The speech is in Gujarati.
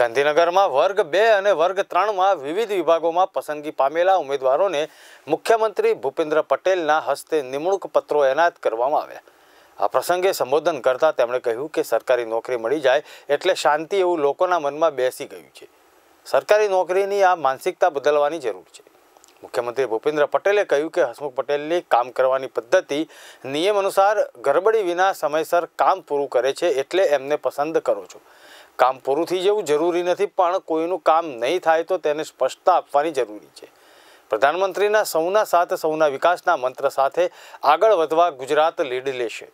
ગાંધીનગરમાં વર્ગ બે અને વર્ગ ત્રણમાં વિવિધ વિભાગોમાં પસંદગી પામેલા ઉમેદવારોને મુખ્યમંત્રી ભૂપેન્દ્ર પટેલના હસ્તે નિમણૂક પત્રો એનાયત કરવામાં આવ્યા આ પ્રસંગે સંબોધન કરતાં તેમણે કહ્યું કે સરકારી નોકરી મળી જાય એટલે શાંતિ એવું લોકોના મનમાં બેસી ગયું છે સરકારી નોકરીની આ માનસિકતા બદલવાની જરૂર છે મુખ્યમંત્રી ભૂપેન્દ્ર પટેલે કહ્યું કે હસમુખ પટેલની કામ કરવાની પદ્ધતિ નિયમ અનુસાર ગરબડી વિના સમયસર કામ પૂરું કરે છે એટલે એમને પસંદ કરું છું કામ પૂરું થઈ જવું જરૂરી નથી પણ કોઈનું કામ નહીં થાય તો તેને સ્પષ્ટતા આપવાની જરૂરી છે પ્રધાનમંત્રીના સૌના સાથ સૌના વિકાસના મંત્ર સાથે આગળ વધવા ગુજરાત લીડ લેશે